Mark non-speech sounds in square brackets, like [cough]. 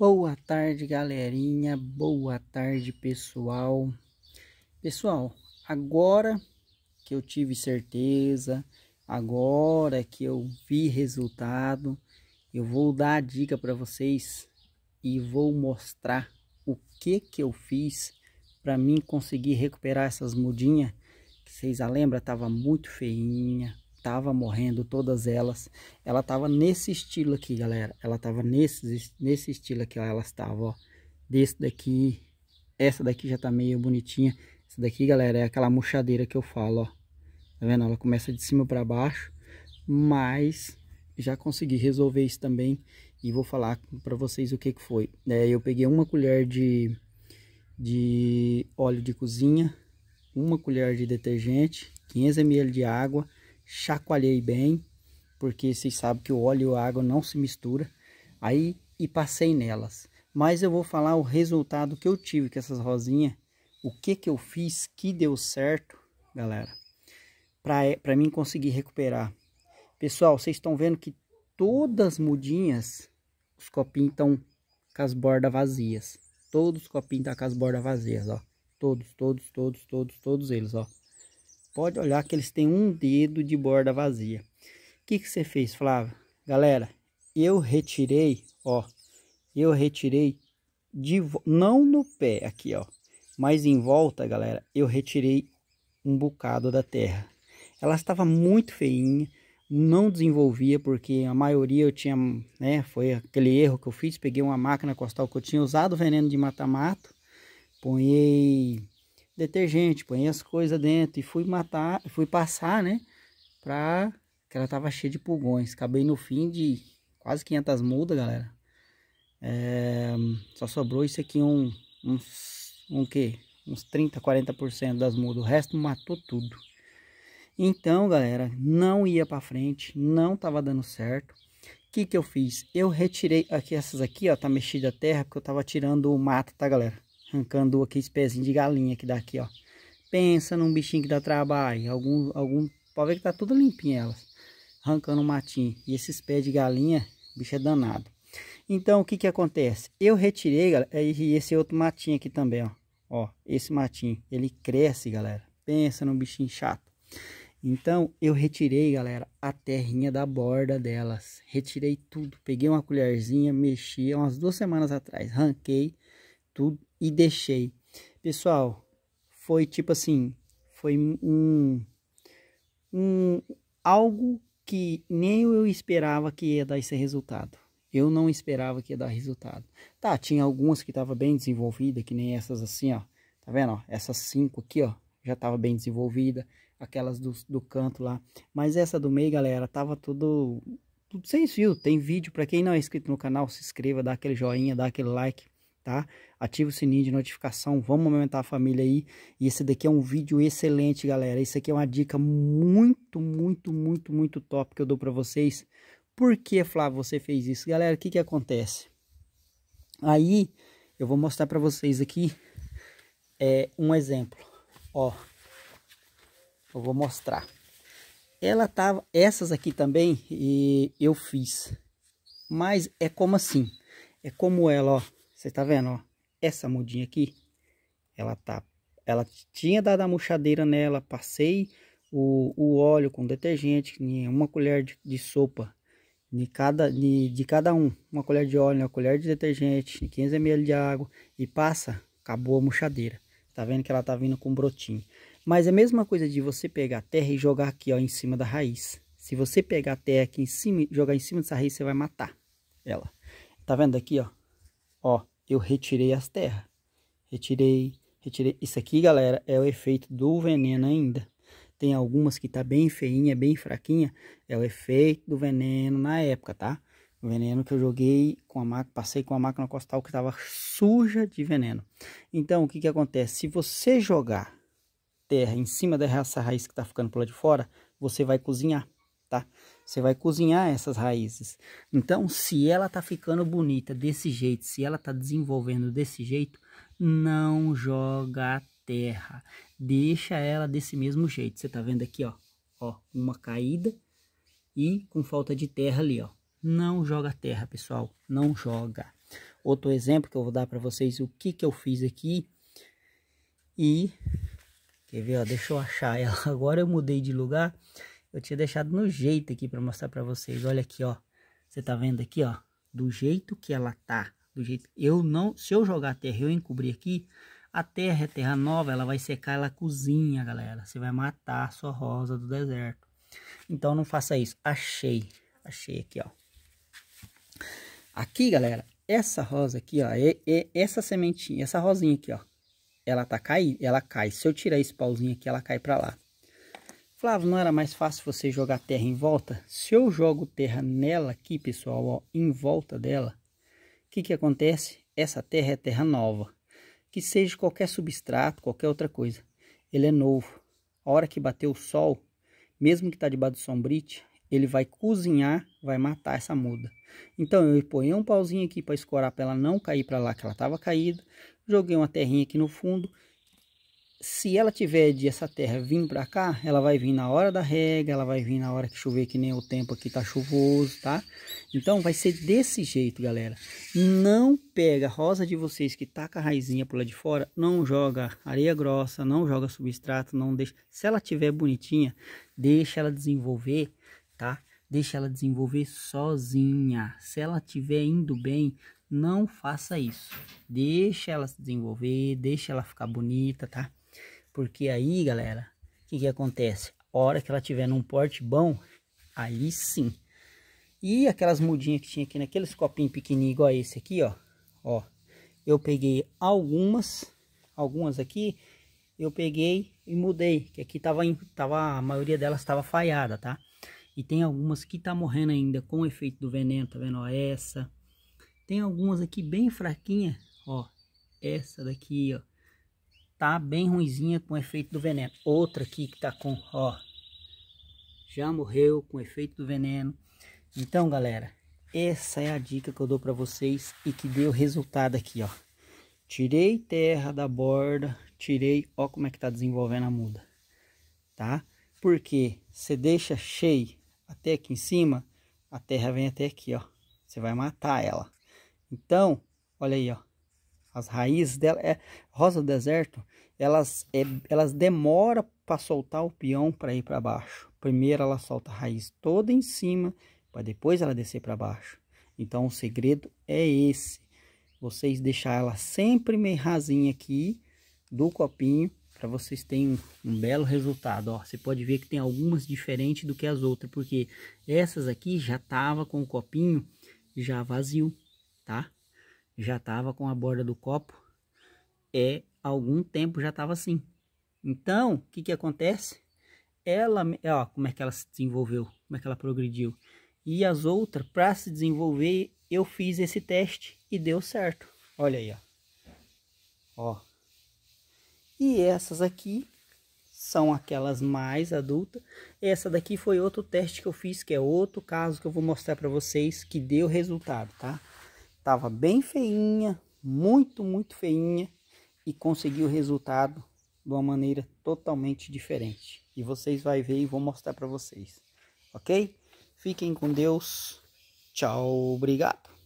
Boa tarde, galerinha. Boa tarde, pessoal. Pessoal, agora que eu tive certeza, agora que eu vi resultado, eu vou dar a dica para vocês e vou mostrar o que que eu fiz para mim conseguir recuperar essas mudinhas que vocês lembram, tava muito feinha, estava morrendo, todas elas. Ela tava nesse estilo aqui, galera. Ela tava nesse, nesse estilo aqui, ó. Ela estava, ó. Desse daqui. Essa daqui já tá meio bonitinha. Essa daqui, galera, é aquela murchadeira que eu falo, ó. Tá vendo? Ela começa de cima para baixo. Mas já consegui resolver isso também. E vou falar para vocês o que que foi. É, eu peguei uma colher de, de óleo de cozinha. Uma colher de detergente. 500 ml de água chacoalhei bem, porque vocês sabem que o óleo e a água não se mistura. Aí e passei nelas. Mas eu vou falar o resultado que eu tive com essas rosinhas, o que que eu fiz que deu certo, galera, para é, mim conseguir recuperar. Pessoal, vocês estão vendo que todas as mudinhas, os copinhos estão com as bordas vazias. Todos os copinhos estão tá com as bordas vazias, ó. Todos, todos, todos, todos, todos eles, ó. Pode olhar que eles têm um dedo de borda vazia. O que, que você fez, Flávio? Galera, eu retirei, ó. Eu retirei de não no pé aqui, ó. Mas em volta, galera, eu retirei um bocado da terra. Ela estava muito feinha, não desenvolvia porque a maioria eu tinha, né, foi aquele erro que eu fiz, peguei uma máquina costal que eu tinha usado veneno de mata-mato, ponhei detergente, põe as coisas dentro. E fui matar, fui passar, né? Pra. Que ela tava cheia de pulgões. Acabei no fim de quase 500 mudas, galera. É, só sobrou isso aqui um, uns, um que? Uns 30, 40% das mudas. O resto matou tudo. Então, galera, não ia para frente, não tava dando certo. O que que eu fiz? Eu retirei aqui essas aqui, ó, tá mexida a terra, porque eu tava tirando o mato, tá, galera? Arrancando aqui esse pezinho de galinha que dá aqui, ó. Pensa num bichinho que dá trabalho. Algum, algum, pode ver que tá tudo limpinho elas. Arrancando o um matinho. E esses pés de galinha, o bicho é danado. Então, o que que acontece? Eu retirei, galera, e esse outro matinho aqui também, ó. Ó, esse matinho, ele cresce, galera. Pensa num bichinho chato. Então, eu retirei, galera, a terrinha da borda delas. Retirei tudo. Peguei uma colherzinha, mexi, umas duas semanas atrás. Ranquei tudo e deixei. Pessoal, foi tipo assim, foi um, um algo que nem eu esperava que ia dar esse resultado. Eu não esperava que ia dar resultado. Tá, tinha algumas que estavam bem desenvolvidas, que nem essas assim, ó. Tá vendo, ó? Essas cinco aqui, ó, já tava bem desenvolvida. Aquelas do, do canto lá. Mas essa do meio, galera, tava tudo, tudo sem fio. Tem vídeo, pra quem não é inscrito no canal, se inscreva, dá aquele joinha, dá aquele like tá? Ativa o sininho de notificação, vamos aumentar a família aí. E esse daqui é um vídeo excelente, galera. Isso aqui é uma dica muito, muito, muito, muito top que eu dou para vocês. Por que, Flávio, você fez isso? Galera, o que que acontece? Aí, eu vou mostrar para vocês aqui é, um exemplo. Ó, eu vou mostrar. Ela tava, essas aqui também e eu fiz. Mas é como assim? É como ela, ó. Você tá vendo, ó? Essa mudinha aqui, ela tá... Ela tinha dado a murchadeira nela, passei o, o óleo com detergente, uma colher de, de sopa de cada, de, de cada um. Uma colher de óleo, uma colher de detergente, 500 ml de água e passa, acabou a murchadeira. Tá vendo que ela tá vindo com brotinho. Mas é a mesma coisa de você pegar terra e jogar aqui, ó, em cima da raiz. Se você pegar a terra aqui em cima e jogar em cima dessa raiz, você vai matar ela. Tá vendo aqui, ó? Ó, eu retirei as terras. Retirei, retirei. Isso aqui, galera, é o efeito do veneno ainda. Tem algumas que tá bem feinha, bem fraquinha. É o efeito do veneno na época, tá? O veneno que eu joguei com a máquina, passei com a máquina costal que estava suja de veneno. Então, o que que acontece? Se você jogar terra em cima dessa raiz que está ficando por lá de fora, você vai cozinhar tá? Você vai cozinhar essas raízes. Então, se ela tá ficando bonita desse jeito, se ela tá desenvolvendo desse jeito, não joga a terra. Deixa ela desse mesmo jeito. Você tá vendo aqui, ó, ó, uma caída e com falta de terra ali, ó. Não joga terra, pessoal, não joga. Outro exemplo que eu vou dar para vocês o que que eu fiz aqui e quer ver, ó, deixa eu achar ela. [laughs] Agora eu mudei de lugar eu tinha deixado no jeito aqui para mostrar para vocês. Olha aqui, ó. Você tá vendo aqui, ó? Do jeito que ela tá. Do jeito... Eu não... Se eu jogar a terra e eu encobrir aqui, a terra é terra nova, ela vai secar, ela cozinha, galera. Você vai matar a sua rosa do deserto. Então, não faça isso. Achei. Achei aqui, ó. Aqui, galera, essa rosa aqui, ó. É, é essa sementinha, essa rosinha aqui, ó. Ela tá caindo, ela cai. Se eu tirar esse pauzinho aqui, ela cai pra lá. Flávio, não era mais fácil você jogar terra em volta? Se eu jogo terra nela aqui, pessoal, ó, em volta dela, o que, que acontece? Essa terra é terra nova. Que seja qualquer substrato, qualquer outra coisa, ele é novo. A hora que bater o sol, mesmo que está debaixo do sombrite, ele vai cozinhar, vai matar essa muda. Então eu ponho um pauzinho aqui para escorar para ela não cair para lá, que ela estava caída. Joguei uma terrinha aqui no fundo se ela tiver de essa terra vir para cá, ela vai vir na hora da rega, ela vai vir na hora que chover, que nem o tempo aqui tá chuvoso, tá? Então vai ser desse jeito, galera. Não pega a rosa de vocês que tá com a raizinha por lá de fora, não joga areia grossa, não joga substrato, não deixa. Se ela tiver bonitinha, deixa ela desenvolver, tá? Deixa ela desenvolver sozinha. Se ela tiver indo bem, não faça isso. Deixa ela se desenvolver, deixa ela ficar bonita, tá? Porque aí, galera, o que, que acontece? A hora que ela tiver num porte bom, aí sim. E aquelas mudinhas que tinha aqui naqueles copinhos pequenininhos, igual esse aqui, ó. Ó, eu peguei algumas, algumas aqui, eu peguei e mudei. Que aqui tava, tava a maioria delas estava falhada, tá? E tem algumas que tá morrendo ainda com o efeito do veneno, tá vendo? Ó, essa. Tem algumas aqui bem fraquinha, ó. Essa daqui, ó tá bem ruimzinha com o efeito do veneno. Outra aqui que tá com, ó, já morreu com o efeito do veneno. Então, galera, essa é a dica que eu dou para vocês e que deu resultado aqui, ó. Tirei terra da borda, tirei, ó como é que tá desenvolvendo a muda, tá? Porque você deixa cheio até aqui em cima, a terra vem até aqui, ó. Você vai matar ela. Então, olha aí, ó as raízes dela é rosa do deserto, elas é, elas demora para soltar o peão para ir para baixo. Primeiro ela solta a raiz toda em cima, para depois ela descer para baixo. Então o segredo é esse. Vocês deixar ela sempre meio rasinha aqui do copinho para vocês terem um, um, belo resultado. Ó, você pode ver que tem algumas diferentes do que as outras, porque essas aqui já tava com o copinho já vazio, tá? já estava com a borda do copo é algum tempo já estava assim. Então, o que que acontece? Ela, ó, como é que ela se desenvolveu, como é que ela progrediu. E as outras, para se desenvolver, eu fiz esse teste e deu certo. Olha aí, ó. ó. E essas aqui são aquelas mais adultas. Essa daqui foi outro teste que eu fiz, que é outro caso que eu vou mostrar para vocês que deu resultado, tá? estava bem feinha, muito, muito feinha e conseguiu o resultado de uma maneira totalmente diferente. E vocês vai ver e vou mostrar para vocês, ok? Fiquem com Deus. Tchau, obrigado.